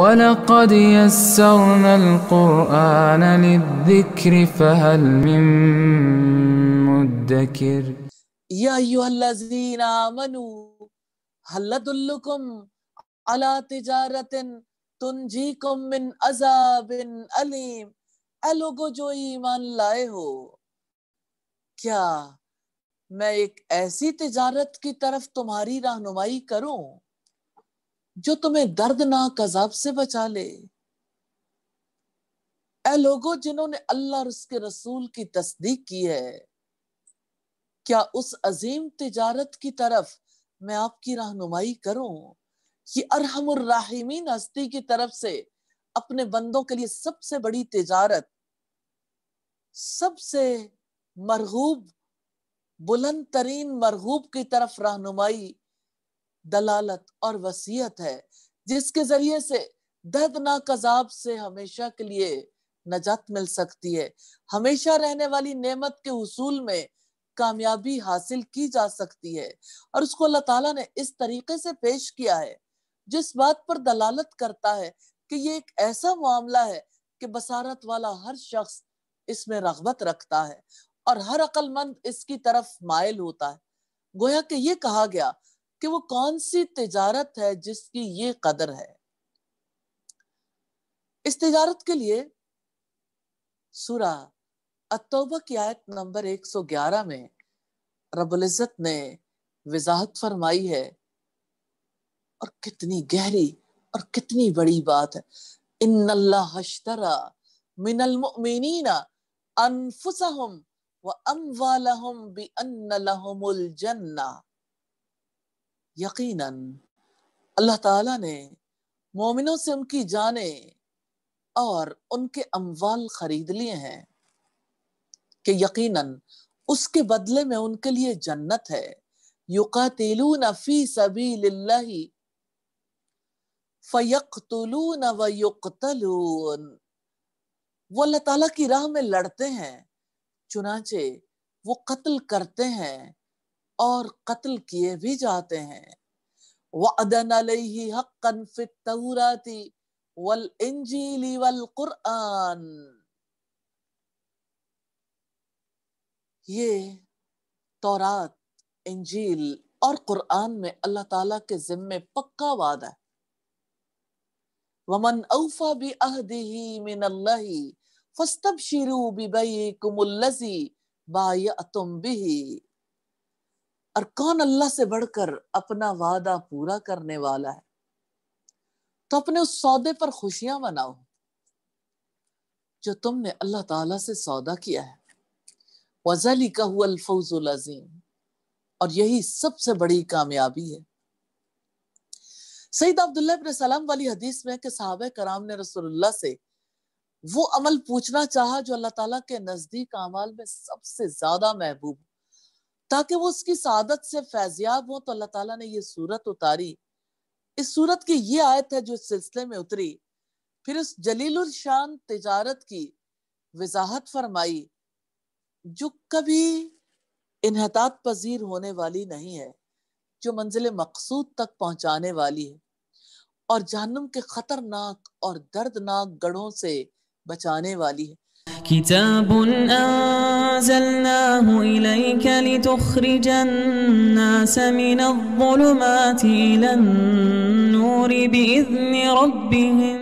ولقد يسرنا القرآن للذكر فهل من مدكر يا أيها الذين آمنوا هل أدلكم على تجارة تنجيكم من عذاب أليم اے جو ایمان لائے ہو کیا میں ایک ایسی تجارت کی طرف تمہاری رہنمائی کروں जो तुम्हें दर्दनाक अजाब से बचा ले लोगों जिन्होंने अल्लाह और उसके रसूल की तस्दीक की है क्या उस अजीम तिजारत की तरफ मैं आपकी रहनुमाई करूं ये अरहमराहिमीन हस्ती की तरफ से अपने बंदों के लिए सबसे बड़ी तिजारत सबसे मरहूब बुलंद तरीन मरहूब की तरफ रहनुमाई दलालत और वसीयत है जिसके जरिए से दर्दनाक अजाब से हमेशा के लिए नजात मिल सकती है हमेशा रहने वाली नेमत के हसूल में कामयाबी हासिल की जा सकती है और उसको अल्लाह ताला ने इस तरीके से पेश किया है जिस बात पर दलालत करता है कि ये एक ऐसा मामला है कि बसारत वाला हर शख्स इसमें रगबत रखता है और हर अक्लमंद इसकी तरफ मायल होता है गोया कि ये कहा गया कि वो कौन सी तिजारत है जिसकी ये कदर है इस तिजारत के लिए सूरा अतोबा की आयत नंबर 111 में रबुल इज़्ज़त ने वजाहत फरमाई है और कितनी गहरी और कितनी बड़ी बात है इन अल्लाह मिनल मुमिनीना अनफुसहम व अमवालहम बि अन्ना यकीनन अल्लाह ताला ने मोमिनों से उनकी जाने और उनके अमवाल खरीद लिए हैं कि यकीनन उसके बदले में उनके लिए जन्नत है युकातिलून फी सबीलिल्लाहि फयक्तुलून व युक्तलून वो अल्लाह ताला की राह में लड़ते हैं चुनाचे वो कत्ल करते हैं और कत्ल किए भी जाते हैं वदन अलैहि हक्कन फित तौराती वल इंजीली वल कुरान ये तौरात इंजील और कुरान में अल्लाह ताला के जिम्मे पक्का वादा है वमन औफा भी अहदी मिन अल्लाह फस्तबशिरु बिबैकुमुल लजी बायअतुम बिही और कौन अल्लाह से बढ़कर अपना वादा पूरा करने वाला है तो अपने उस सौदे पर खुशियां मनाओ जो तुमने अल्लाह ताला से सौदा किया है वजली का हुआ अल्फौजुल अजीम और यही सबसे बड़ी कामयाबी है सईद अब्दुल्ला सलाम वाली हदीस में कि साहब कराम ने रसोल्ला से वो अमल पूछना चाहा जो अल्लाह ताला के नजदीक अमाल में सबसे ज्यादा महबूब ताकि वो उसकी सादत से फैजियाब हो तो अल्लाह ताला ने ये सूरत उतारी इस सूरत की ये आयत है जो इस सिलसिले में उतरी फिर उस जलील शान तजारत की वजाहत फरमाई जो कभी इनहतात पजीर होने वाली नहीं है जो मंजिल मकसूद तक पहुंचाने वाली है और जहनम के खतरनाक और दर्दनाक गढ़ों से बचाने वाली है كتاب أنزلناه إليك لتخرج الناس من الظلمات إلى النور بإذن ربهم